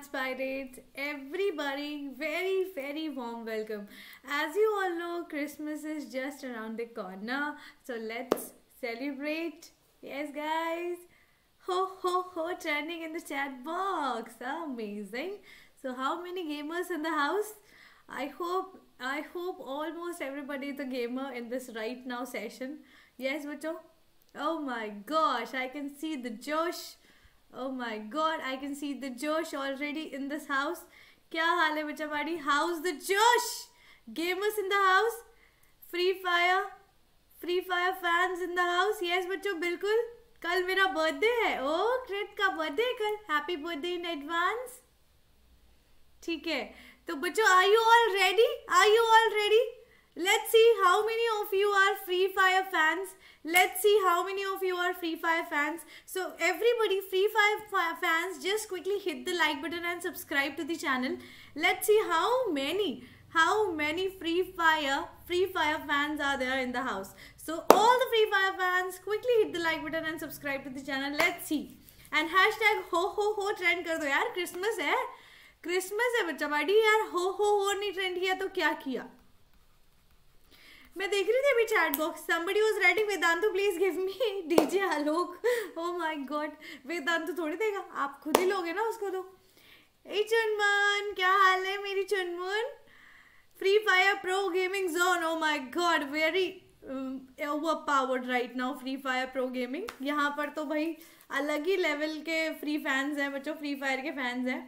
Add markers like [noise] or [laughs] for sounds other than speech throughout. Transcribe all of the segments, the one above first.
Maths Pirates, everybody, very, very warm welcome. As you all know, Christmas is just around the corner, so let's celebrate. Yes, guys, ho ho ho, trending in the chat box. Amazing. So, how many gamers in the house? I hope, I hope almost everybody is a gamer in this right now session. Yes, Bacho? Oh my gosh, I can see the Josh. Oh my god I can see the josh already in this house क्या हाल है बच्चा पाड़ी how is the josh gamers in the house free fire free fire fans in the house yes बच्चों बिल्कुल कल मेरा birthday है ओ oh, क्रेट का बर्थडे है कल हैप्पी बर्थडे इन एडवांस ठीक है तो बच्चों are you all ready are you all ready Let's see how many of you are Free Fire fans. Let's see how many of you are Free Fire fans. So everybody Free Fire fans just quickly hit the like button and subscribe to the channel. Let's see how many how many Free Fire Free Fire fans are there in the house. So all the Free Fire fans quickly hit the like button and subscribe to the channel. Let's see. And hashtag ho ho ho trend trend कर दो यार Christmas है Christmas है बच्चा बाडी यार Ho ho हो नहीं trend किया तो क्या किया मैं देख रही थी अभी chat box somebody was writing Vedantu please give me DJ Alok oh my god Vedantu थोड़ी देगा आप खुद ही लोगे ना उसको तो ए चुनमन क्या हाल है मेरी Chunmun free fire pro gaming zone oh my god very overpowered right now free fire pro gaming यहाँ पर तो भाई अलग ही लेवल के फ्री फैंस हैं बच्चों फ्री फायर के फैंस हैं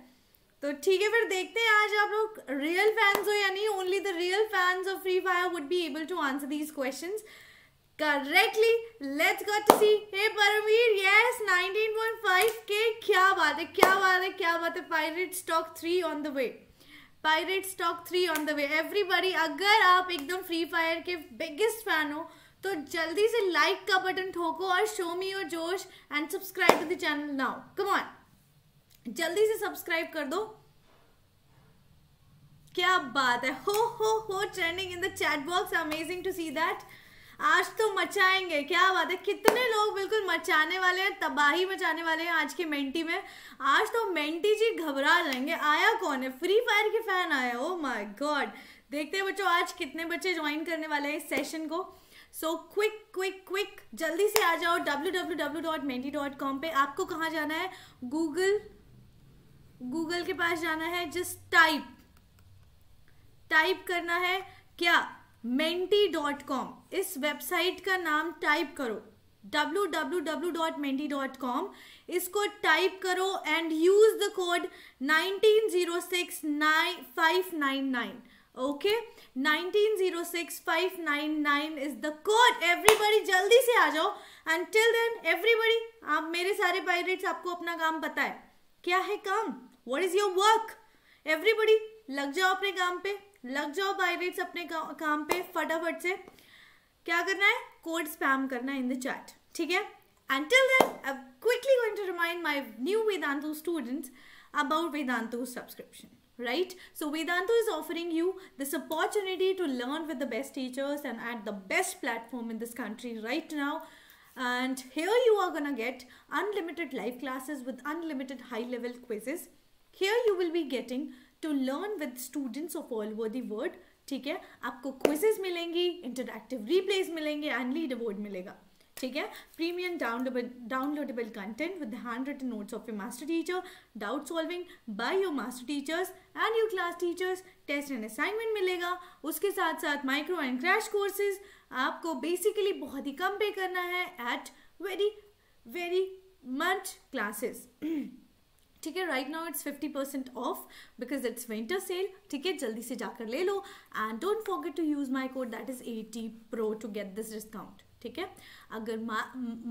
तो ठीक है फिर देखते हैं आज आप लोग रियल फैंस हो या नहीं only the real fans of free fire would be able to answer these question correctly let's go to see hey Paramveer yes 19.5 के क्या बात है क्या बात है क्या बात है pirate stock three on the way pirate stock three on the way everybody अगर आप एकदम फ्री फायर के बिगेस्ट फैन हो तो जल्दी से लाइक like का बटन ठोको और show me your josh and subscribe to the channel now come on जल्दी से सब्सक्राइब कर दो क्या बात है हो हो हो trending in the chat box amazing to see that आज तो मचाएंगे क्या बात है कितने लोग बिल्कुल मचाने वाले हैं तबाही मचाने वाले हैं आज के मेंटी में आज तो मेंटी जी घबरा जाएंगे आया कौन है फ्री फायर के फैन आया ओ माय गॉड देखते हैं बच्चों आज कितने बच्चे ज्वाइन करने वाले हैं इस सेशन को सो क्विक क्विक क्विक जल्दी से आ जाओ W W W dot Menti dot com पर आपको कहाँ जाना है गूगल गूगल के पास जाना है जस्ट टाइप टाइप करना है क्या मेंटी डॉट कॉम इस वेबसाइट का नाम टाइप करो W W W dot Menti dot com इसको टाइप करो and use the code nineteen zero six nine five nine nine okay nineteen zero six five nine nine is the code everybody जल्दी से आ जाओ and till then everybody आप मेरे सारे pirates आपको अपना काम पता है क्या है काम what is your work everybody लग जाओ अपने काम पे लग जाओ पायरेट्स अपने का, काम पे फटाफट से क्या करना है कोड स्पैम करना इन द चैट ठीक है until then i'm quickly going to remind my new vedantu students about vedantu subscription right so vedantu is offering you this opportunity to learn with the best teachers and at the best platform in this country right now and here you are gonna get unlimited live classes with unlimited high level quizzes here you will be getting to learn with students of all worthy word ठीक है आपको quizzes मिलेंगी interactive replays मिलेंगे and lead award मिलेगा ठीक है premium downloadable content with hand written notes of your master teacher doubt solving by your master teachers and your class teachers test and assignment मिलेगा उसके साथ साथ माइक्रो एंड क्रैश कोर्सेज आपको basically बहुत ही कम पे करना है at very very much classes ठीक है right now it's fifty percent off because it's winter cell ठीक है जल्दी से जाकर ले लो and don't forget to use my code that is AT pro to get this discount ठीक है अगर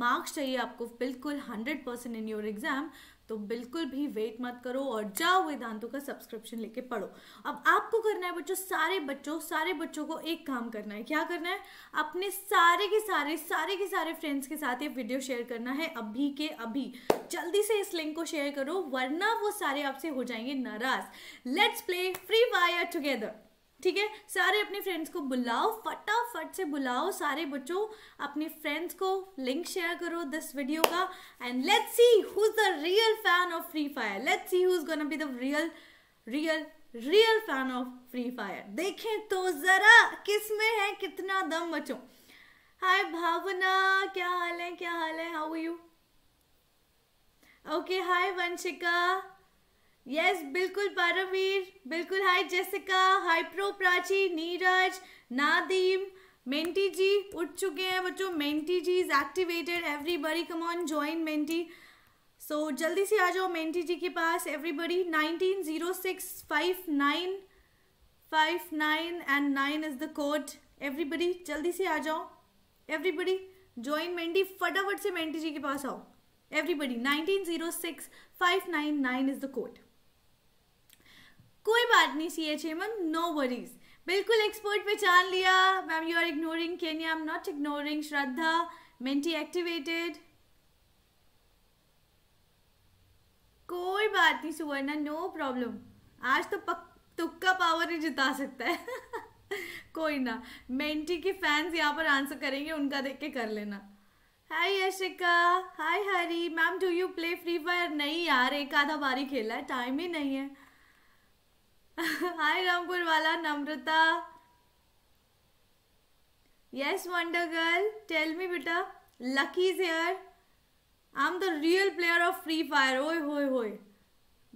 मार्क्स चाहिए आपको बिल्कुल hundred percent in your exam तो बिल्कुल भी वेट मत करो और जाओ वेदांतों का सब्सक्रिप्शन लेके पढ़ो अब आपको करना है बच्चों सारे बच्चों सारे बच्चों को एक काम करना है क्या करना है अपने सारे के सारे सारे के सारे फ्रेंड्स के साथ ये वीडियो शेयर करना है अभी के अभी जल्दी से इस लिंक को शेयर करो वरना वो सारे आपसे हो जाएंगे नाराज let's play free fire together ठीक है सारे अपने फ्रेंड्स को बुलाओ फटाफट से बुलाओ सारे बच्चों अपने फ्रेंड्स को लिंक शेयर करो दिस वीडियो का and let's see who is the real fan of free fire let's see who is gonna be the real real real fan of free fire देखें तो जरा किस में है कितना दम बच्चों हाय भावना क्या हाल है क्या हाल है how you okay hi Vanshika yes बिल्कुल परमवीर बिल्कुल hi Jessica hi pro Prachi Neeraj Nadeem Menti ji उठ चुके हैं बच्चों Menti ji is activated everybody come on join Menti so जल्दी से आ जाओ मेंटी जी के पास everybody nineteen zero six five nine five nine and nine is the code everybody जल्दी से आ जाओ एवरीबॉडी जॉइन मेंटी फटाफट से मेंटी जी के पास आओ everybody nineteen zero six five nine nine is the code कोई बात नहीं C H M no worries बिल्कुल एक्सपर्ट पहचान लिया ma'am you are ignoring Kenya I am not ignoring Shraddha Menti activated कोई बात नहीं सुवर्णा नो प्रॉब्लम आज तो पक तुक्का पावर ही जिता सकता है [laughs] कोई ना मेंटी के फैंस यहाँ पर आंसर करेंगे उनका देख के कर लेना hi Yashika hi Hari ma'am do you play free fire नहीं यार एक आधा बारी खेला है टाइम ही नहीं है [laughs] हाय रामपुर वाला Namrata yes wonder girl tell me बेटा Lucky is here I am the real player of free fire ओए होए होए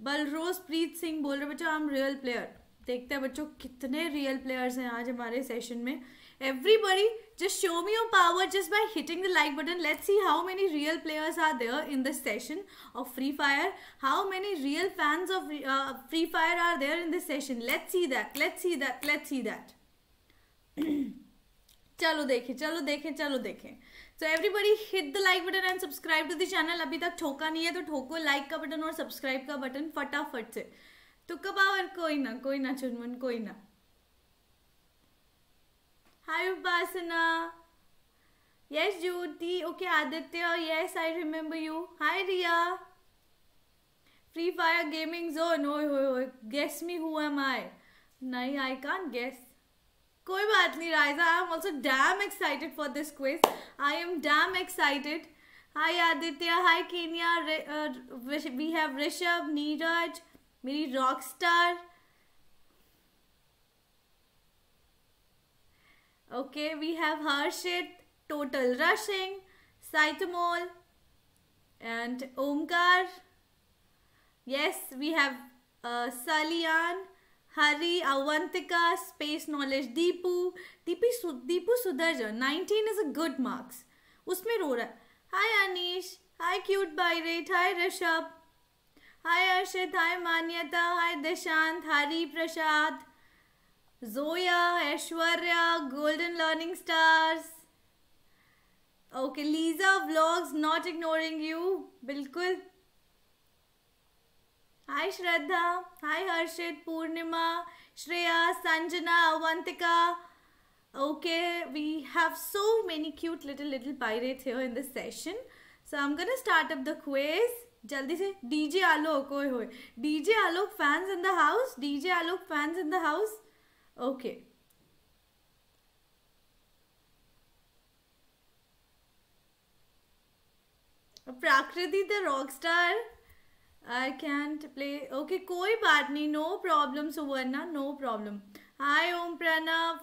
बलरोज प्रीत सिंह बोल रहे बच्चों आई एम रियल प्लेयर देखते हैं बच्चों कितने रियल प्लेयर्स हैं आज हमारे सेशन में everybody Just show me your power just by hitting the like button. Let's see how many real players are there in this session of Free Fire. How many real fans of uh, Free Fire are there in this session. Let's see that. Let's see that. Let's see that. चलो देखें चलो देखें चलो देखें so everybody hit the like button and subscribe to the channel अभी तक ठोका नहीं है तो ठोको लाइक का बटन और सब्सक्राइब का बटन फटाफट से तो कब आओ कोई ना कोई ना चुनमन कोई ना hi Upasana yes Jyoti okay Aditya yes I remember you hi Riya free fire gaming zone oh guess me who am I नहीं आई कान गेस कोई बात नहीं Raiza I am also damn excited for this quiz I am damn excited hi Aditya hi Kenya we have Rishabh Neeraj मेरी rock star Okay, we have Harshit, Total Rushing, Cytomol, and Omkar. Yes, we have uh, Salian, Hari, Avantika, Space Knowledge, Deepu. Deepu, Deepu Sudarja, 19 is a good marks. उसमें रो रहा है hi Anish hi cute pirate hi Rishabh hi Arshit hi Manyata hi Dishant Hari Prasad Zoya Aishwarya golden learning stars okay Liza vlogs not ignoring you बिल्कुल hi Shraddha hi Harshit Purnima Shreya Sanjana Avantika okay we have so many little little little pirates here in this session so i'm gonna start up the quiz जल्दी से DJ Alok ओए होए DJ Alok fans in the house DJ Alok fans in the house Okay. Prakriti the rock star I can't play okay कोई बात नहीं no problem Suvarna no problem hi Om Pranav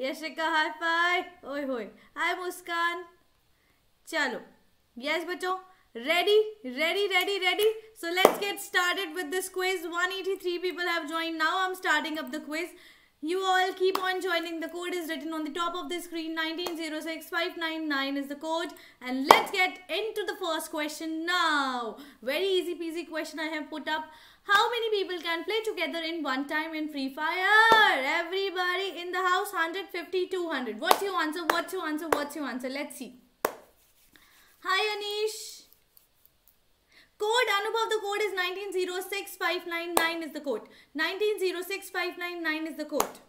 Yashika hi फाई ओए होए हाय मुस्कान चलो यस yes, बच्चों Ready? Ready, ready, ready? So let's get started with this quiz. 183 people have joined. Now I'm starting up the quiz. You all keep on joining. The code is written on the top of the screen. 1906599 is the code. And let's get into the first question now. Very easy peasy question I have put up. How many people can play together in one time in Free Fire? Everybody in the house, 150, 200. What's your answer? What's your answer? What's your answer? Let's see. Hi, Anish. Code Anubhav, the code is 1906599 is the code. 1906599 is the code.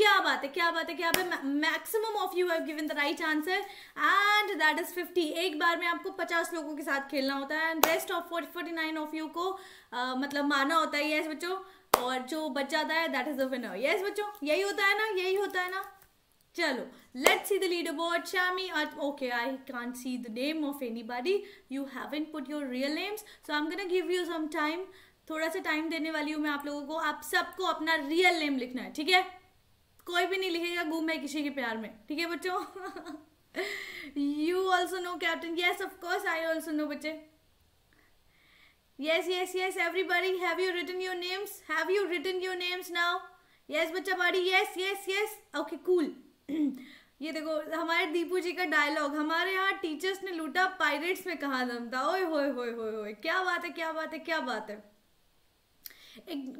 क्या बात है क्या बात है क्या maximum of you have given the right answer and that is 50 एक बार में आपको 50 लोगों के साथ खेलना होता है and rest of 49 of you को uh, मतलब मारना होता है यस yes, बच्चों और जो बच जाता है that is the winner yes बच्चों यही होता है ना यही होता है ना चलो see the let's see the okay I can't see the name of anybody you have input your real names so I am gonna give you some time थोड़ा सा टाइम देने वाली हूँ मैं आप लोगों को आप सबको अपना रियल नेम लिखना है ठीक है कोई भी नहीं लिखेगा गुम है किसी के प्यार में ठीक है बच्चों you also know captain yes of course I also know बच्चे yes yes yes everybody have you written your names have you written your names now yes बच्चा body yes yes yes okay cool [clears throat] ये देखो हमारे दीपू जी का dialogue हमारे यहाँ teachers ने लूटा पायरेट्स में कहा दम था ओए होए होए होए होए क्या बात है क्या बात है क्या बात है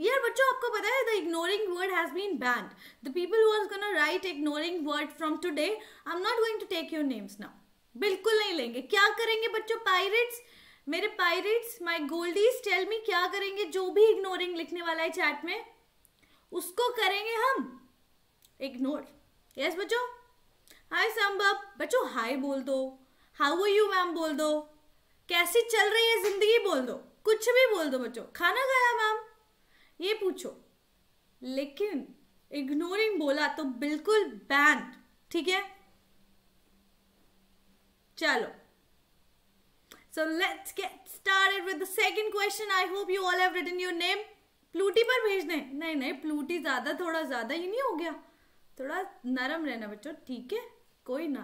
यार बच्चों आपको पता है the ignoring word has been banned the people who are write ignoring word from today I am not going to take your names now बिल्कुल नहीं लेंगे क्या करेंगे बच्चों पायरेट्स मेरे pirates my goldies tell me क्या करेंगे जो भी इग्नोरिंग लिखने वाला है चैट में उसको करेंगे हम इग्नोर यस बच्चों हाय संभव बच्चों हाय बोल दो हाउ आर यू मैम बोल दो कैसी चल रही है जिंदगी बोल दो कुछ भी बोल दो बच्चों खाना खाया मैम ये पूछो लेकिन इग्नोरिंग बोला तो बिल्कुल बैंड ठीक है चलो so let's get started with the second question I hope you all have written your name प्लूटी पर भेज दें नहीं नहीं प्लूटी ज्यादा थोड़ा ज्यादा ये नहीं हो गया थोड़ा नरम रहना बच्चों ठीक है कोई ना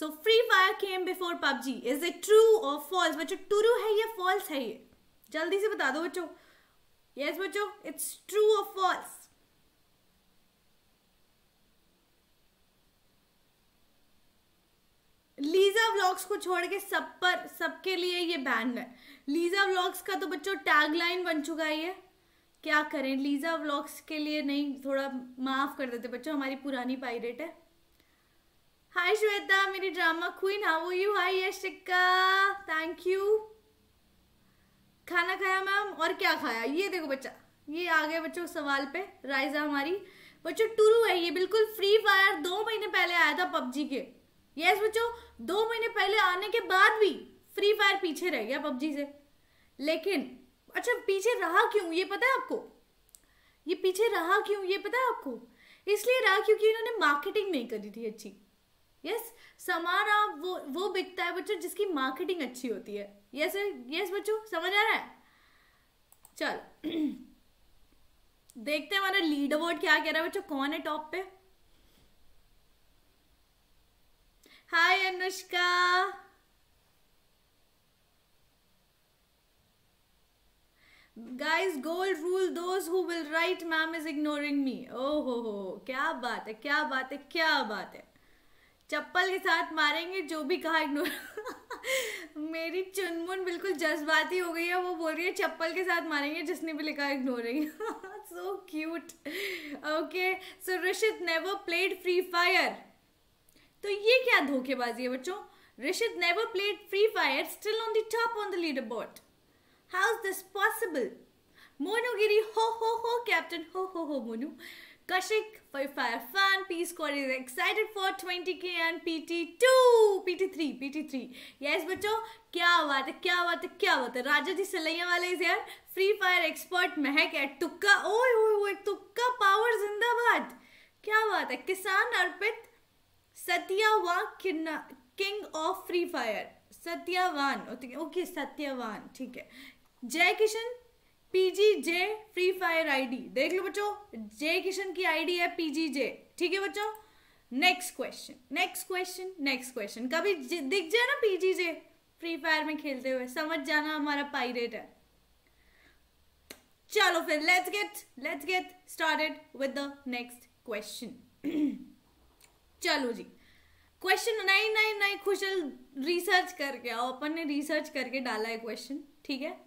so free fire came before PUBG is it true और फॉल्स बच्चों ट्रू है ये फॉल्स है ये जल्दी से बता दो बच्चों यस yes, बच्चों इट्स ट्रू और फॉल्स लीजा व्लॉग्स को छोड़ के सब पर सबके लिए ये बैन है लीजा व्लॉग्स का तो बच्चों टैगलाइन बन चुका है ये क्या करें लीज़ा व्लॉग्स के लिए नहीं थोड़ा माफ़ कर देते बच्चों हमारी पुरानी पायरेट है हाय श्वेता मेरी drama queen how you hi Yashika thank you खाना खाया मैम और क्या खाया ये देखो बच्चा ये आ गया बच्चों सवाल पे राइजा हमारी बच्चों टुरू है ये बिल्कुल फ्री फायर दो महीने पहले आया था पबजी के यस बच्चों दो महीने पहले आने के बाद भी फ्री फायर पीछे रह गया पबजी से लेकिन अच्छा पीछे रहा क्यों ये पता है आपको ये पीछे रहा क्यों ये पता है आपको इसलिए रहा क्योंकि इन्होंने मार्केटिंग नहीं करी थी अच्छी यस yes, समारा वो वो बिकता है बच्चों जिसकी मार्केटिंग अच्छी होती है यस यस बच्चों समझ आ रहा है चल [clears throat] देखते हैं हमारा लीड अवार्ड क्या कह रहा है बच्चों कौन है टॉप पे hi Anushka guys gold rule those who will write ma'am is ignoring me ओहो हो क्या बात है क्या बात है क्या बात है चप्पल के साथ मारेंगे जो भी कहा इग्नोर [laughs] मेरी चुनमुन बिल्कुल जज्बाती हो गई है वो बोल रही है चप्पल के साथ मारेंगे जिसने भी लिखा ignoring so cute okay so Rishit never played free fire तो ये क्या धोखेबाजी है बच्चों Rishit never played Free Fire, still on the on the leader leaderboard. How is this possible? Monogiri, ho ho ho, Captain, ho ho ho, Monu. Kashik for Fire Fan. P Squad is excited for 20k and PT2, PT3, PT3. Yes, बच्चों क्या बात है क्या बात है क्या बात है राजा जी सलैया वाले इज यार फ्री फायर एक्सपर्ट महक है तुक्का ओए ओए ओए तुक्का पावर जिंदाबाद क्या बात है किसान Arpit Satyavan king of free fire Satyavan okay Satyavan ठीक है Jay Kishan PG J free fire ID देख लो बच्चों जय किशन की आईडी है पीजी जे ठीक है बच्चों next question next question next question कभी दिख जाए ना पीजी जे फ्री फायर में खेलते हुए समझ जाना हमारा पायरेट है चलो फिर let's get let's get started with the next question चलो जी क्वेश्चन नहीं नहीं नहीं खुशल रिसर्च करके आओ अपन ने रिसर्च करके डाला है क्वेश्चन ठीक है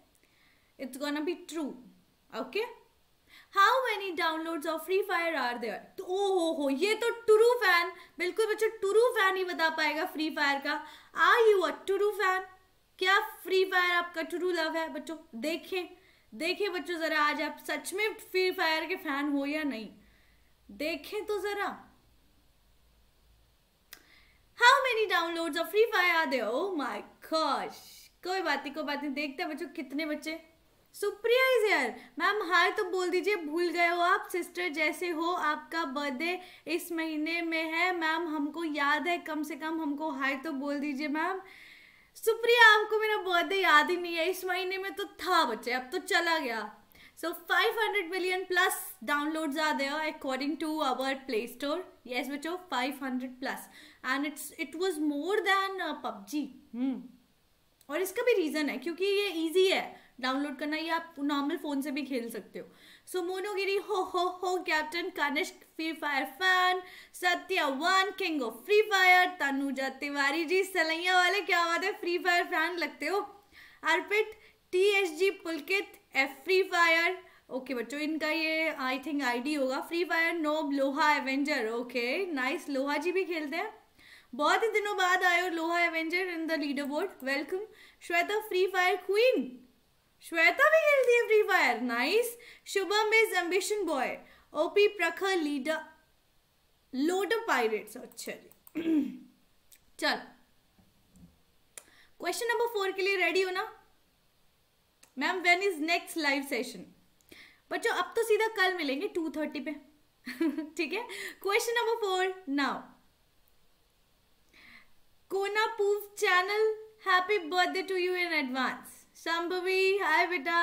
it's gonna be true okay how many downloads of free fire are there तो ओ हो हो ये तो टुरु फैन बिल्कुल बच्चों टुरु फैन ही बता पाएगा फ्री फायर का are you a true fan क्या फ्री फायर आपका टुरु लव है बच्चों देखें देखें बच्चों ज़रा आज आप सच में फ्री फायर के फैन हो या नहीं देखें तो ज़रा how many downloads of free fire are they oh my gosh कोई बात नहीं कोई बात नहीं देखते हैं बच्चों कितने बच्चे Supriya is here ma'am hi तो बोल दीजिए भूल गए हो आप सिस्टर जैसे हो आपका बर्थडे इस महीने में है मैम हमको याद है कम से कम हमको हाय तो बोल दीजिए मैम सुप्रिया आपको मेरा बर्थडे याद ही नहीं है इस महीने में तो था बच्चे अब तो चला गया so five hundred million plus downloads ज्यादा there according to our Play Store yes बच्चो five hundred plus and it's it was more than PUBG और इसका भी रीज़न है क्योंकि ये ईजी है डाउनलोड करना या आप नॉर्मल फ़ोन से भी खेल सकते हो सो so, मोनोगिरी हो हो हो captain Kanishk free fire fan Satyavan king of free fire Tanuja Tiwari ji सलैया वाले क्या बात है फ्री फायर फैन लगते हो Arpit T H G Pulkit F free fire okay बच्चों इनका ये आई थिंक आईडी होगा free fire noob Loha avenger okay nice Loha ji भी खेलते हैं बहुत ही दिनों बाद आए हो Loha avenger in the leader board welcome Shweta free fire queen भी very है free fire nice Shubham is ambition boy OP Prakhar leader of pirates. अच्छा जी चल क्वेश्चन नंबर फोर के लिए रेडी हो ना ma'am when is next live session बच्चों अब तो सीधा कल मिलेंगे टू थर्टी पे [laughs] ठीक है क्वेश्चन नंबर फोर नाउ कोना पूव channel happy birthday to you in advance hi बेटा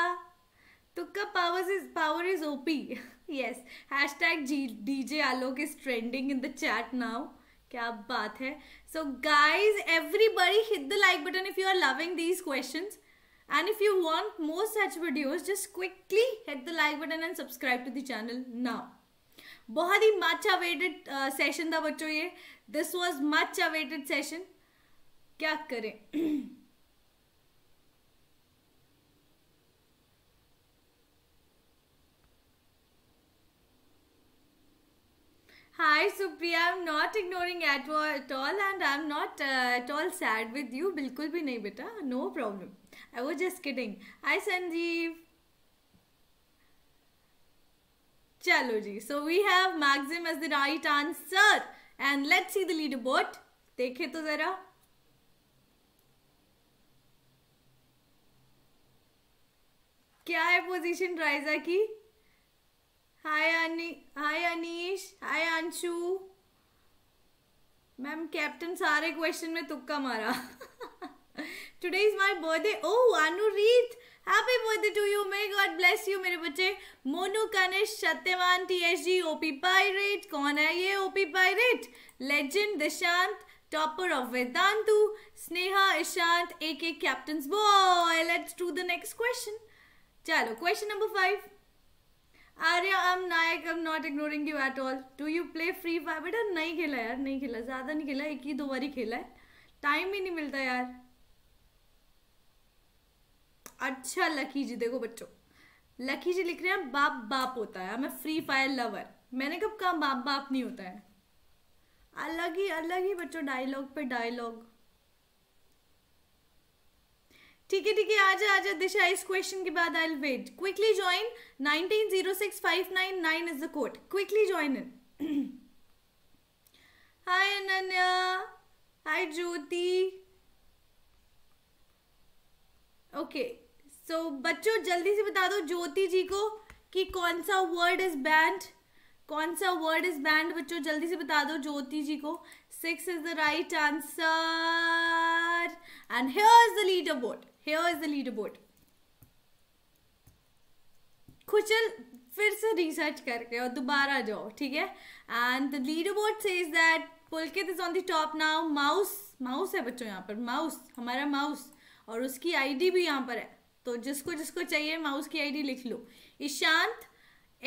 तुक्का power is power is OP yes hashtag G D J Alok is trending in the chat now क्या बात है so guys everybody hit the like button if you are loving these questions and if you want more such videos just quickly hit the like button and subscribe to the channel now बहुत ही much awaited session था बच्चों ये this was much awaited session क्या करें [clears throat] hi Supriya I am not ignoring at at all and I am not at all sad with you बिल्कुल भी नहीं बेटा no problem I was just kidding I Sanjeev चलो जी so we have maxim as the right answer and let see the leaderboard देखे तो जरा क्या है पोजिशन राइजा की हाय हाय अनीश हाय अंशु मैम कैप्टन सारे क्वेश्चन में तुक्का मारा today is my birthday oh Anureet happy birthday to you may God bless you मेरे बच्चे Monu Kanish Satyavan T S G OP pirate कौन है ये OP pirate legend Dishant topper of Vedantu Sneha Eshant एक एक captain boy let's to the next question चलो क्वेश्चन नंबर फाइव अरे um Nayak am not ignoring you at all do you play free fire बेटा नहीं खेला यार नहीं खेला ज़्यादा नहीं खेला एक ही दो बारी खेला है टाइम ही नहीं मिलता यार अच्छा लकी जी देखो बच्चों लकी जी लिख रहे हैं बाप बाप होता है मैं फ्री फायर लवर मैंने कब कहा बाप बाप नहीं होता है अलग ही अलग ही बच्चों डायलॉग पे डायलॉग ठीक है ठीक है आ जा आ जा दिशा इस क्वेश्चन के बाद I will wait quickly join 1906599 is the code quickly join in hi Ananya hi Jyoti okay so बच्चों जल्दी से बता दो ज्योति जी को कि कौन सा वर्ड इज बैंड कौन सा वर्ड इज बैंड बच्चों जल्दी से बता दो ज्योति जी को six is the right answer and here is the leader board here is the leader board खुचल फिर से रिसर्च करके और दोबारा जाओ ठीक है and the leader board says that Pulkit is on the top now mouse mouse है बच्चों यहाँ पर माउस हमारा माउस और उसकी आईडी भी यहाँ पर है तो जिसको जिसको चाहिए माउस की आईडी लिख लो ईशांत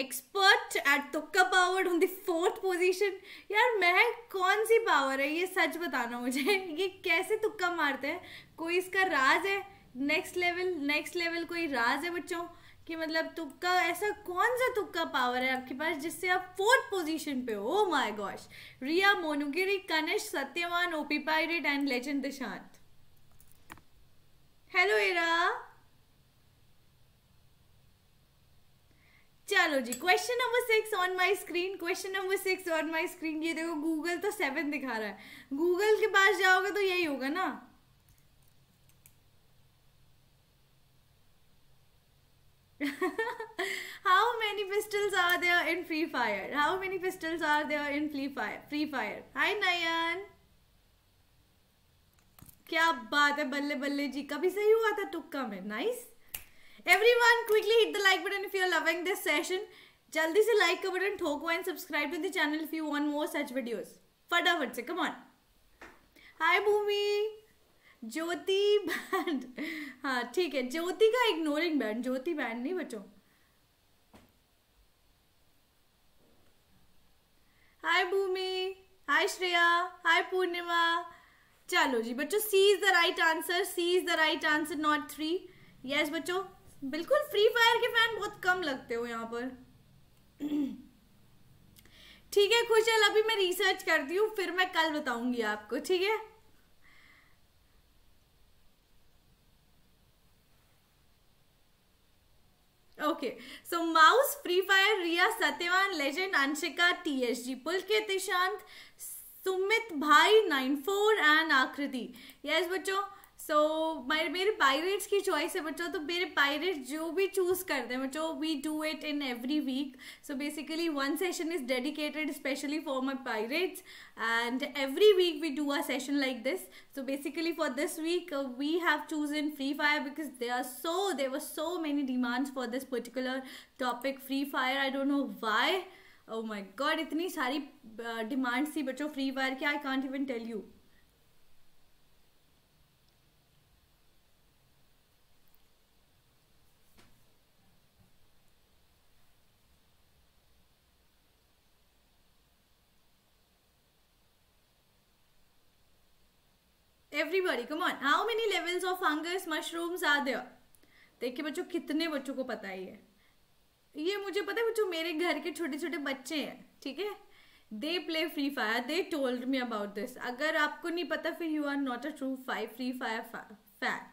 एक्सपर्ट एट तुक्का power on the fourth position यार मैं कौन सी पावर है ये सच बताना मुझे [laughs] ये कैसे तुक्का मारते हैं कोई इसका राज है नेक्स्ट लेवल नेक्स्ट लेवल कोई राज है बच्चों कि मतलब तुक्का ऐसा कौन सा तुक्का पावर है आपके पास जिससे आप फोर्थ पोजीशन पे हो माय oh गॉश रिया मोनुगिरी Kanish Satyavan OP pirate and legend Dishant hello एरा चलो जी question number six on my screen question number six on my screen ये देखो गूगल तो सेवन दिखा रहा है गूगल के पास जाओगे तो यही होगा ना [laughs] how many pistols are there in free fire how many pistols are there in free fire free fire hi nayan क्या बात है बल्ले बल्ले जी का सही हुआ था तुक्का में nice everyone quickly hit the like button if you are loving this session जल्दी से लाइक का बटन ठोको and subscribe to the channel if you want more such videos फटाफट से come on hi Bhumi Jyoti band हाँ ठीक है ज्योति का इग्नोरिंग बैंड ज्योति बैंड नहीं बच्चों हाय भूमि हाय श्रेया हाय पूर्णिमा चलो जी बच्चों C is the right answer C is the right answer not three yes बच्चों बिल्कुल फ्री फायर के फैन बहुत कम लगते हो यहाँ पर [clears throat] ठीक है खुशल अभी मैं रिसर्च करती हूँ फिर मैं कल बताऊंगी आपको ठीक है okay so mouse free fire Riya Satyavan legend Anshika T TSG Pulkit Eshant Sumit भाई nine four and Aakriti yes बच्चों सो मेरे मेरे पायरेट्स की चॉइस है बच्चों तो मेरे पायरेट्स जो भी चूज़ करते हैं बच्चों we do it in every week so basically one session is dedicated specially for my pirates and every week we do a session like this so basically for this week we have chosen free fire because they are so there were so many demands for this particular topic free fire I don't know why oh my God इतनी सारी demands uh, थी बच्चों free fire की I can't even tell you everybody come on how many levels of fungus mushrooms are there देखिए बच्चों कितने बच्चों को पता ही है ये मुझे पता है बच्चों मेरे घर के छोटे छोटे बच्चे हैं ठीक है they play free fire they told me about this अगर आपको नहीं पता फिर you are not a true five free fire fan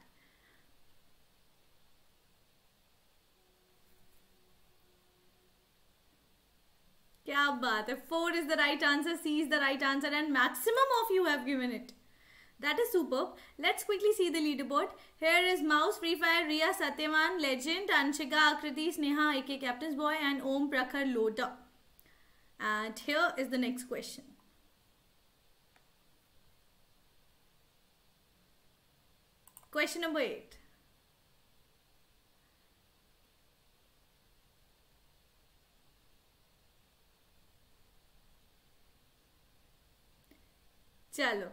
क्या बात है four is the right answer C is the right answer and maximum of you have given it That is superb. Let's quickly see the leaderboard. Here is Mouse, Free Fire, Ria, Satyavan, Legend, Anshika, Akriti, Sneha, AK Captain's Boy and Om Prakhar Lota. And here is the next question. Question number 8. चलो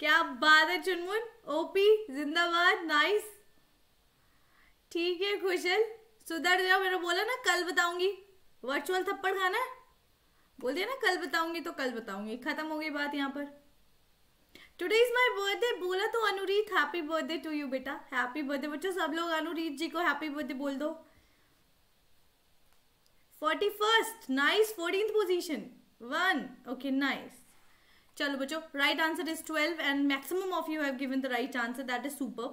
क्या बात है चुनमुन OP जिंदाबाद nice ठीक है कुशल सुधर जाओ मेरा बोला ना कल बताऊंगी वर्चुअल थप्पड़ खाना बोल दिया ना कल बताऊंगी तो कल बताऊंगी खत्म हो गई बात यहाँ पर टुडे इज माई बर्थडे बोला तो Anureet happy birthday to you बेटा हैप्पी बर्थडे बच्चों सब लोग अनुरीत जी को हैप्पी बर्थडे बोल दो forty first nice fourteen position one okay nice चलो बच्चों right answer is twelve and maximum of you have given the right answer that is super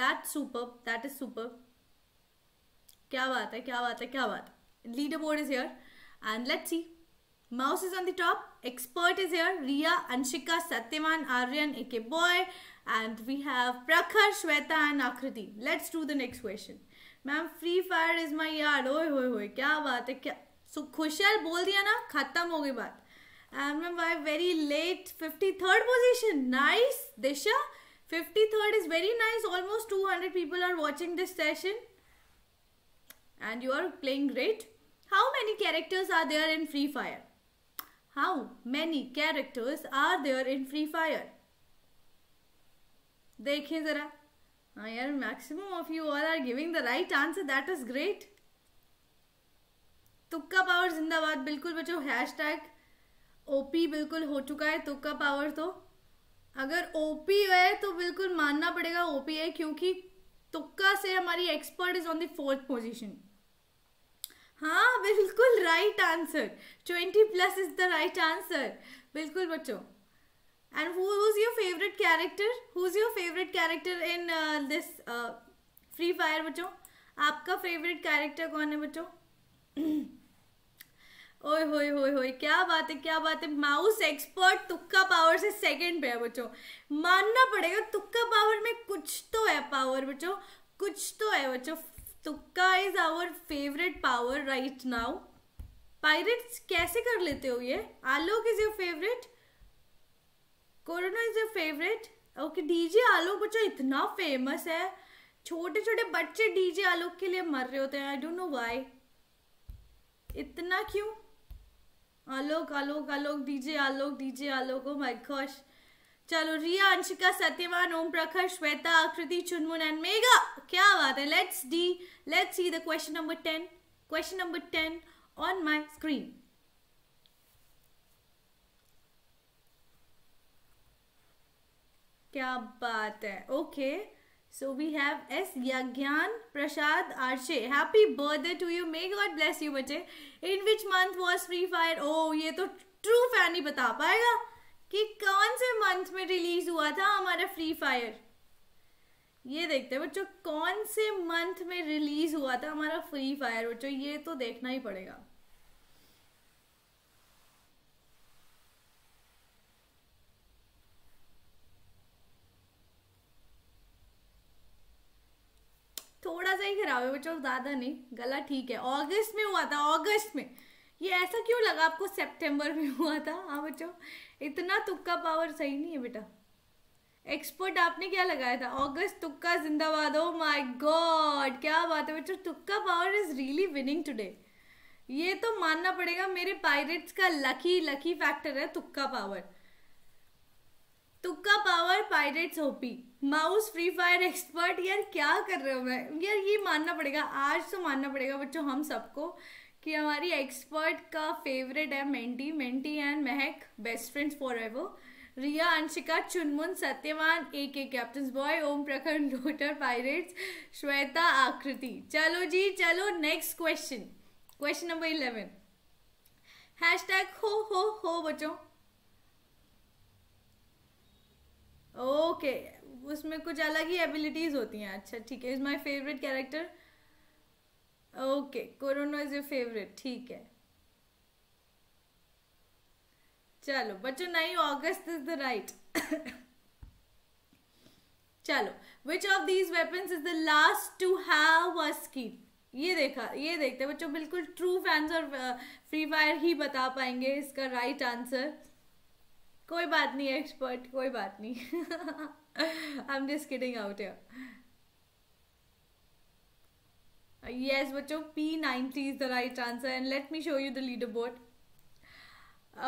that super that is super क्या बात है क्या बात है क्या बात leader board is here and let's see mouse is on the top expert is here Riya Anshika Satyaman Aryan A K boy and we have Prakhar Shweta and Aakriti let's do the next question ma'am free fire is my yard ओए होए क्या बात है क्या सो खुशहाल बोल दिया ना खत्म हो गई बात And remember I very late 53rd position. Nice, Disha. 53rd is very nice. Almost 200 people are watching this session. And you are playing great. How many characters are there in Free Fire? How many characters are there in Free Fire? देखें ज़रा हाँ यार maximum of you all are giving the right answer that is great तुक्का power जिंदाबाद बिल्कुल बच्चों hash tag OP बिल्कुल हो चुका है तुक्का पावर तो अगर ओपी है तो बिल्कुल मानना पड़ेगा ओपी है क्योंकि तुक्का से हमारी expert is on the fourth position हाँ बिल्कुल right answer twenty plus is the right answer बिल्कुल बच्चों and who is your favourite character who is your favourite character in this Free Fire बच्चों आपका फेवरेट कैरेक्टर कौन है बच्चों [clears throat] ओए होए होए होए क्या बात है क्या बात है माउस एक्सपर्ट तुक्का पावर से सेकंड पे है बच्चों मानना पड़ेगा तुक्का पावर में कुछ तो है पावर बच्चों कुछ तो है बच्चों तुक्का is our favourite power right now pirates कैसे कर लेते हो ये Alok is your favourite Corona is your favourite okay DJ Alok बच्चों इतना फेमस है छोटे छोटे बच्चे डीजे आलोक के लिए मर रहे होते हैं आई डोंट नो वाई इतना क्यों Alok Alok Alok DJ Alok DJ Alok oh my gosh चलो रिया अंशिका सत्यवान ओम प्रकाश श्वेता आकृति चुनमुन एंड मेगा क्या बात है let's D let's see the question number ten question number ten on my screen क्या बात है okay okay. So we have S. Yagyan Prashad Arche. Happy birthday to you. May God bless you, बच्चे. In which month was Free Fire? Oh, ये तो true fan ही बता पाएगा कि कौन से मंथ में रिलीज हुआ था हमारा फ्री फायर ये देखते हैं बच्चों कौन से मंथ में रिलीज हुआ था हमारा फ्री फायर बच्चों ये तो देखना ही पड़ेगा नहीं खराब है बच्चों ज़्यादा नहीं गला ठीक है अगस्त में हुआ था अगस्त में ये ऐसा क्यों लगा आपको सितंबर में हुआ था हाँ बच्चों इतना तुक्का पावर सही नहीं है बेटा एक्सपर्ट आपने क्या लगाया था अगस्त तुक्का जिंदाबाद हो माई गॉड क्या बात है बच्चों तुक्का power is really winning today ये तो मानना पड़ेगा मेरे पायरेट्स का लकी लकी फैक्टर है तुक्का पावर तुक्का power pirates OP Mouse free Fire expert यार क्या कर रहे हो मैं यार ये मानना पड़ेगा आज तो मानना पड़ेगा बच्चों हम सबको कि हमारी एक्सपर्ट का फेवरेट है Menti Menti and Mahak best friends for ever Riya Anshika Chunmun Satyavan ए के कैप्टन बॉय ओम प्रखंड लोटर पायरेट्स श्वेता आकृति चलो जी चलो next question question number eleven hashtag ho हो हो बच्चों ओके उसमें कुछ अलग ही एबिलिटीज़ होती हैं अच्छा ठीक है is my favourite character okay Corona is your favourite ठीक है चलो बच्चों नहीं अगस्त इज द राइट चलो which of these weapon is the last to have a skin ये देखा ये देखते हैं बच्चों बिल्कुल ट्रू फैंस और फ्री uh, फायर ही बता पाएंगे इसका राइट right आंसर कोई बात नहीं एक्सपर्ट कोई बात नहीं I am just kidding out here yes बच्चों P ninety is the right answer and let me show you the leader board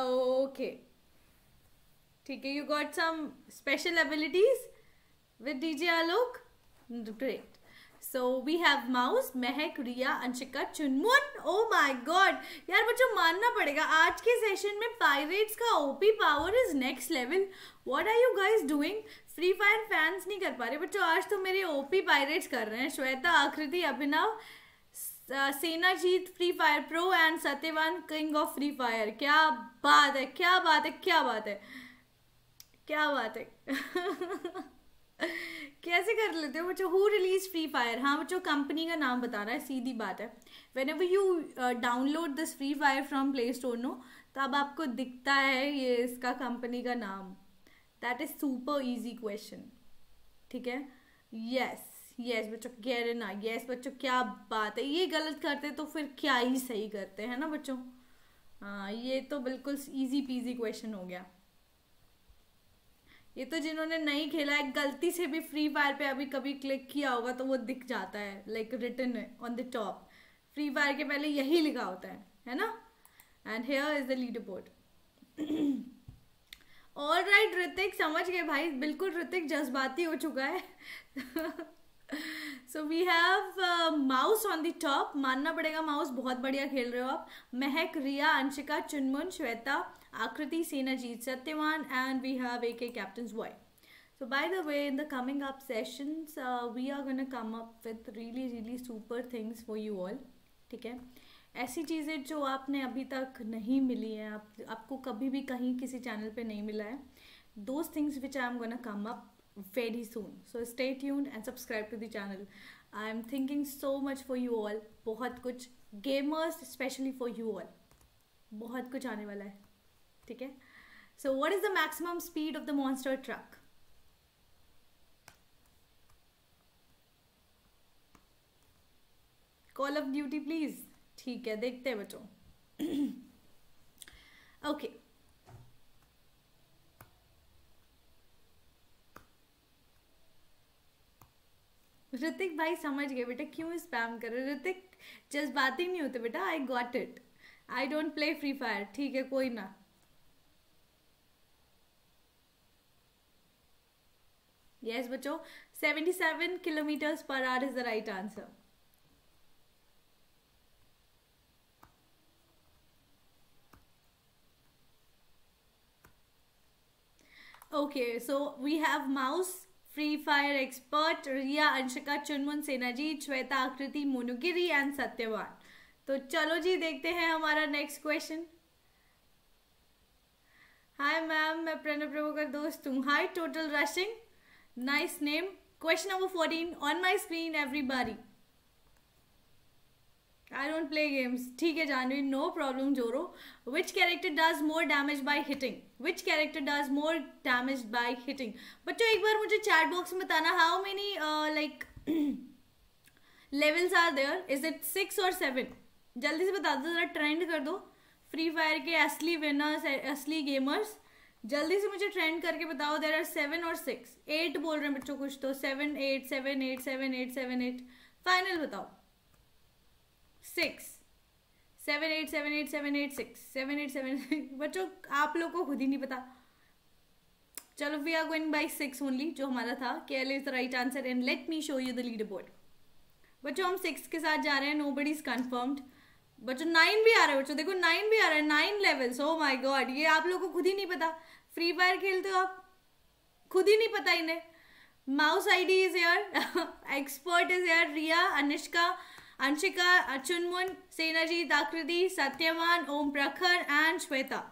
okay ठीक है you got some special abilities with DJ Alok great so we have Mouse Mahak Riya Anshika चुनमुन ओ my God यार मुझे मानना पड़ेगा आज के सेशन में पायरेट्स का OP power is next level what are you guys doing Free fire fans नहीं कर पा रहे बच्चों आज तो मेरे ओपी पायरेट्स कर रहे हैं Shweta Akriti Abhinav Senajit Free fire pro and Satyavan king of free Fire क्या बात है क्या बात है क्या बात है क्या बात है [laughs] [laughs] कैसे कर लेते हो बच्चों हु रिलीज फ्री फायर हाँ बच्चों कंपनी का नाम बता रहा है सीधी बात है whenever you download this Free Fire from Play Store no तब आपको दिखता है ये इसका कंपनी का नाम that is super easy question ठीक है यस यस बच्चों गैरना यस बच्चों क्या बात है ये गलत करते तो फिर क्या ही सही करते हैं ना बच्चों हाँ ये तो बिल्कुल इजी पीजी क्वेश्चन हो गया ये तो जिन्होंने नहीं खेला है गलती से भी फ्री फायर पे अभी कभी क्लिक किया होगा तो वो दिख जाता है like return on the top Free fire के पहले यही लिखा होता है है ना and here is the leader board all right Hrithik समझ गए भाई बिल्कुल ऋतिक जज्बाती हो चुका है so we have Mouse on the top मानना पड़ेगा माउस बहुत बढ़िया खेल रहे हो आप महक रिया अंशिका चुनमुन Shweta Akriti Senajit Satyavan, and we have AK Captain's Boy. So by the way, in the coming up sessions, uh, we are going to come up with really really super things for you all. ठीक है ऐसी चीज़ें जो आपने अभी तक नहीं मिली हैं आप आपको कभी भी कहीं किसी चैनल पे नहीं मिला है those things which I am gonna come up very soon so stay tune and subscribe to the channel I am thinking so much for you all बहुत कुछ gamers specially for you all बहुत कुछ आने वाला है ठीक है so what is the maximum speed of the monster truck Call of Duty please ठीक है देखते हैं बच्चों ओके [clears throat] ऋतिक भाई समझ गए बेटा क्यों स्पैम कर रहे ऋतिक जज्बाती नहीं होते बेटा I got it I don't play free Fire ठीक है कोई ना यस yes, बच्चों 77 kilometre per hour is the right answer okay so we have Mouse free Fire expert Riya Anshika Chunmun सेना जी श्वेता आकृति मोनुगिरी एंड सत्यवान तो चलो जी देखते हैं हमारा नेक्स्ट क्वेश्चन हाय मैम मैं प्रणव प्रभु का दोस्त हूँ hi total rushing nice name question number 14 on my screen everybody I don't play games. ठीक है जानवी no problem जोरो Which character does more damage by hitting? Which character does more damage by hitting? बच्चों एक बार मुझे chat box में बताना how many uh, like levels are there? Is it six or seven? जल्दी से बता दो जरा ट्रेंड कर दो फ्री फायर के असली विनर्स असली गेमर्स जल्दी से मुझे ट्रेंड करके बताओ देर आर सेवन और सिक्स एट बोल रहे हैं बच्चों कुछ तो seven eight seven eight seven eight seven eight final बताओ six seven eight seven eight seven eight six seven eight seven बच्चों आप लोगों को खुद ही नहीं पता चलो we are going by six only जो हमारा था के L is the right answer and let me show you the lead board बच्चों हम सिक्स के साथ जा रहे हैं नो बडी इज कन्फर्म्ड बच्चों नाइन भी आ रहे हैं बच्चों देखो नाइन भी आ रहा है nine levels oh my god ये आप लोगों को खुद ही नहीं पता फ्री फायर खेलते हो आप खुद ही नहीं पता इन्हें Mouse ID is here expert is here Riya Anishka Anshika अचुनमुन Senajit Akriti Satyaman Om Prakhar and Shweta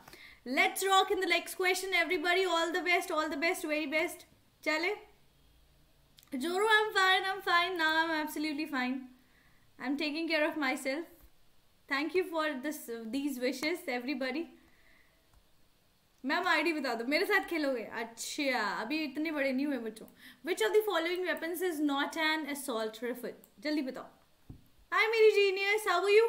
let's rock in the next question everybody all the best all the best very best चले जोरो I am fine I am fine now I am absolutely fine I am taking care of myself thank you for this these wishes everybody ma'am ID बता दो मेरे साथ खेलोगे अच्छा अभी इतने बड़े नहीं हुए बच्चों which of the following is not an assault rifle जल्दी बताओ हाय मेरी genius how you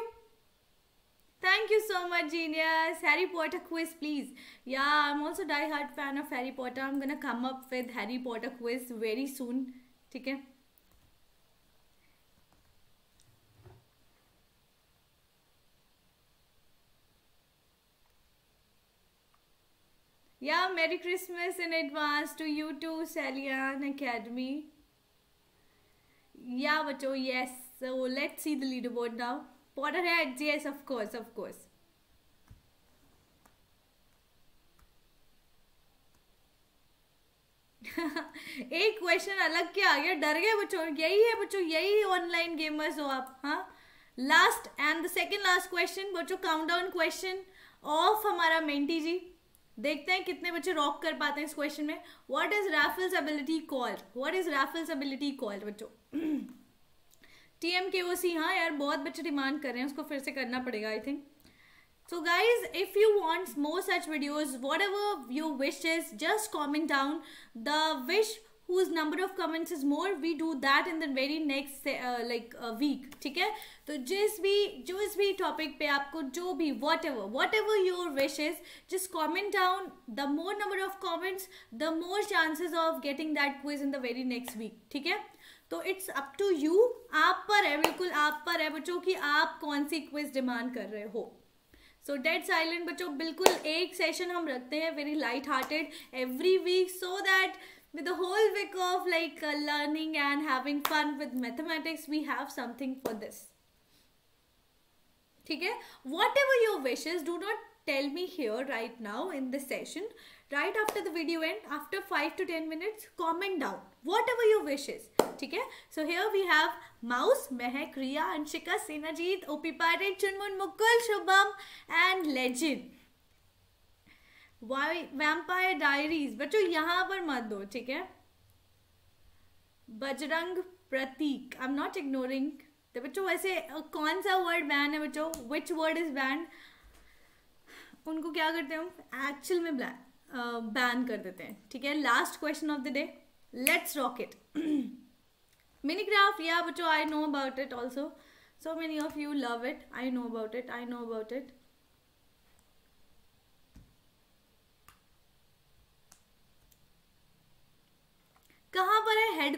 thank you so much genius Harry Potter quiz please yeah I am also die heart fan of Harry Potter I am gonna come up with Harry Potter quiz very soon ठीक है yeah merry Christmas in advance to you to सैलियन academy yeah बच्चों yes so let see the leader board now Potter head yes of course of course एक question अलग क्या आ गया डर गए बच्चों यही है बच्चों यही ऑनलाइन गेमर्स हो आप हाँ last and the second last question बच्चों काउंटडाउन डाउन क्वेश्चन ऑफ हमारा मेंटी जी देखते हैं कितने बच्चे रॉक कर पाते हैं इस क्वेश्चन में what is Rafael's ability called what is Rafael's ability called बच्चों टी एम के ओ सी हाँ यार बहुत बच्चे डिमांड कर रहे हैं उसको फिर से करना पड़ेगा I think so guys if you you more such videos whatever you wish is just coming down the wish whose number of comments is more we do that in the very next uh, like uh, week ठीक है तो जिस भी जो इस भी topic पे आपको जो भी whatever whatever your wishes just comment down the more number of comments the more chances of getting that quiz in the very next week ठीक है तो इट्स अप टू यू आप पर है बिल्कुल आप पर है बच्चों कि आप कौन सी क्विज डिमांड कर रहे हो सो डेड साइलेंट बच्चों बिल्कुल एक सेशन हम रखते हैं very light hearted every week so that with the whole week of like uh, learning and having fun with mathematics we have something for this okay whatever your wishes do not tell me here right now in the session right after the video end after 5 to 10 minutes comment down whatever your wishes okay so here we have mouse mehak riya anshika sinajit opi parekh chunmun mukul shubham and legend Y Vampire Diaries बच्चों यहाँ पर मत दो ठीक है Bajrang Pratik I am not ignoring तो बच्चों वैसे कौन सा वर्ड बैन है बच्चों विच वर्ड इज बैन उनको क्या करते हैं एक्चुअल में बैन कर देते हैं ठीक है last question of the day let's rocket minigraph yeah बच्चों I know about it also so many of you love it I know about it I know about it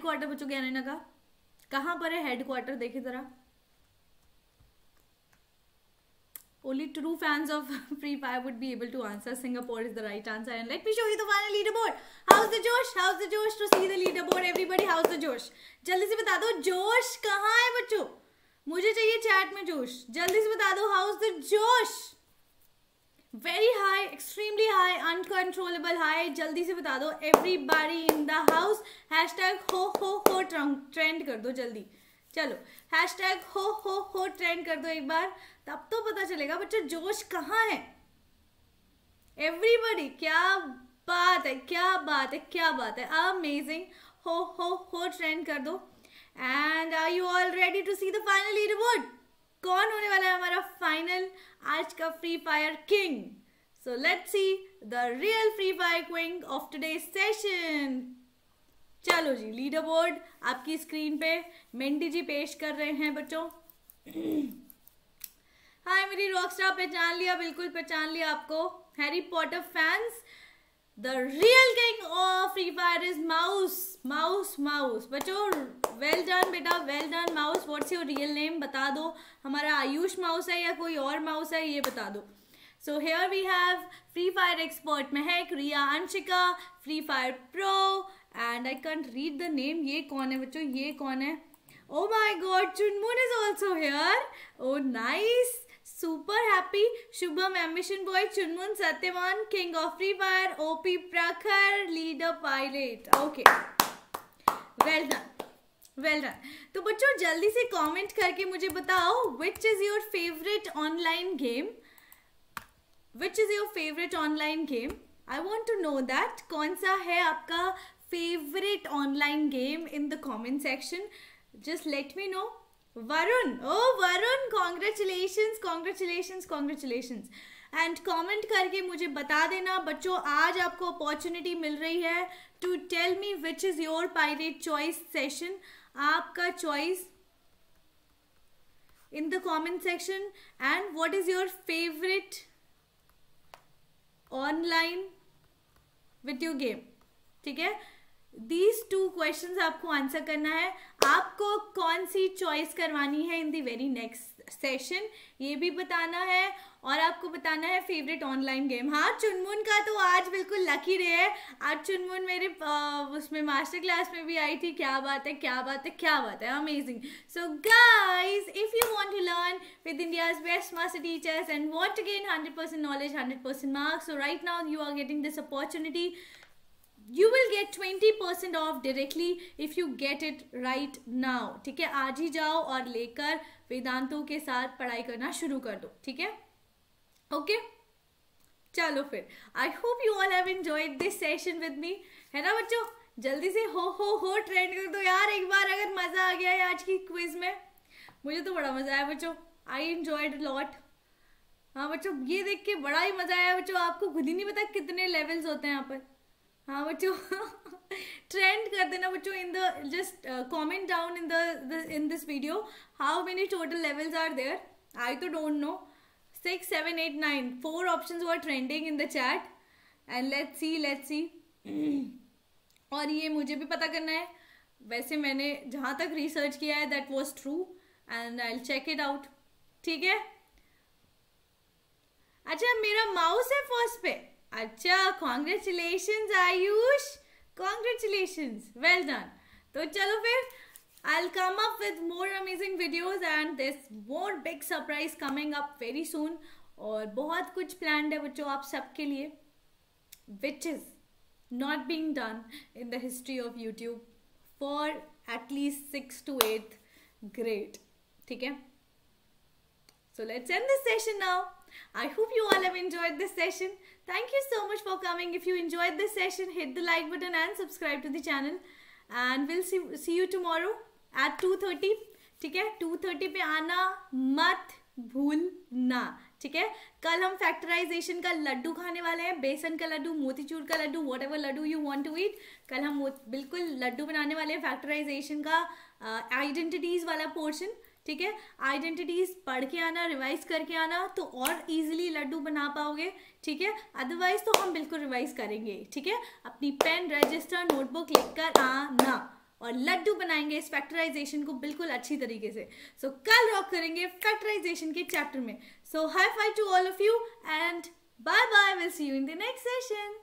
headquarter बच्चों Canada का कहां पर है हेडक्वार्टर देखे जरा only true fans of free fire would be able to answer Singapore is the right answer and let me show you the final leader board how is the josh how is the josh to see the leader board everybody how is the josh जल्दी से बता दो जोश कहां है बच्चों मुझे चाहिए चैट में जोश जल्दी से बता दो how is the josh very high extremely high uncontrollable high जल्दी से बता दो everybody in the house hashtag ho हो हो ट्रेंड कर दो जल्दी चलो हैश टैग हो हो हो ट्रेंड कर दो एक बार तब तो पता चलेगा बच्चा जोश कहाँ है एवरीबडी क्या बात है क्या बात है क्या बात है अमेजिंग हो हो हो ट्रेंड कर दो and are you all ready to see the final leaderboard कौन होने वाला है हमारा फाइनल आज का Free Fire king so let's see the real Free Fire king of today session चलो जी लीडर बोर्ड आपकी स्क्रीन पे मेंटी जी पेश कर रहे हैं बच्चों हाय [clears throat] मेरी रॉक पहचान लिया बिल्कुल पहचान लिया आपको Harry Potter fans the real king of free fire is Mouse Mouse Mouse बच्चो वेल डन बेटा well done Mouse what's your real name बता दो हमारा आयुष माउस है या कोई और माउस है ये बता दो so here we have Free Fire expert Mahak Riya Anshika Free fire pro and I can't read the name ये कौन है बच्चों ये कौन है oh my god Chunmun is also here oh nice super happy Shubham ambition boy Chunmun Satyavan king of free Fire OP Prakhar leader pilot okay well done well done तो बच्चों जल्दी से कमेंट करके मुझे बताओ which is your favourite online game which is your favourite online game I want to know that कौन सा है आपका favourite online game in the comment section just let me know Varun oh Varun congratulations congratulations congratulations and comment करके मुझे बता देना बच्चों आज आपको अपॉर्चुनिटी मिल रही है to tell me which is your pirate choice session आपका choice in the comment section and what is your favourite online with your game ठीक है दीज टू क्वेश्चन आपको आंसर करना है आपको कौन सी चॉइस करवानी है in the very next session ये भी बताना है और आपको बताना है फेवरेट ऑनलाइन गेम हाँ चुनमुन का तो आज बिल्कुल लकी रहे है आज चुनमुन मेरे उसमें मास्टर क्लास में भी आई थी क्या बात है क्या बात है क्या बात है amazing so guys if you want to learn with India's best master teachers and want to gain hundred percent knowledge 100% marks so right now you are getting this opportunity you will get twenty percent off directly if you get it right now ठीक है आज ही जाओ और लेकर वेदांतों के साथ पढ़ाई करना शुरू कर दो ठीक है ओके चलो फिर I hope you all have enjoyed this session with me है ना बच्चों जल्दी से हो हो हो ट्रेंड कर दो यार एक बार अगर मज़ा आ गया है आज की क्विज में मुझे तो बड़ा मज़ा आया बच्चों आई एंजॉयड लॉट हाँ बच्चों ये देख के बड़ा ही मज़ा आया बच्चों आपको खुद ही नहीं पता कितने लेवल्स होते हैं यहाँ पर हाँ बच्चों ट्रेंड कर देना बच्चों in the just comment down in the in this video how many total levels are there I तो don't know six seven eight nine four option are trending in the chat and let's see let's see और ये मुझे भी पता करना है वैसे मैंने जहाँ तक रिसर्च किया है that was true and I check it out ठीक है अच्छा मेरा माउस है फर्स्ट पे अच्छा congratulation Ayush congratulation well done तो चलो फिर I'll come up with more amazing videos and there's more big surprise coming up very soon और बहुत कुछ planned है बच्चों आप सबके लिए which is not being done in the history of YouTube for at least six to eighth grade ठीक है so let's end this session now I hope you all have enjoyed this session Thank you so much for coming. If you enjoyed this session, hit the like button and subscribe to the channel. And we'll see, see you tomorrow at 2.30. ठीक है 2.30 पे आना मत भूलना ठीक है कल हम फैक्टराइजेशन का लड्डू खाने वाले हैं बेसन का लड्डू मोतीचूर का लड्डू whatever laddoo you want to eat कल हम बिल्कुल लड्डू बनाने वाले हैं फैक्टराइजेशन का आइडेंटिटीज uh, वाला पोर्शन ठीक है आइडेंटिटीज पढ़ के आना रिवाइज करके आना तो और इजीली लड्डू बना पाओगे ठीक है अदरवाइज तो हम बिल्कुल रिवाइज करेंगे ठीक है अपनी पेन रजिस्टर नोटबुक कर आना और लड्डू बनाएंगे इस फैक्टराइजेशन को बिल्कुल अच्छी तरीके से सो so, कल रॉक करेंगे फैक्टराइजेशन के चैप्टर में so high five to all of you and bye bye will see you in the next session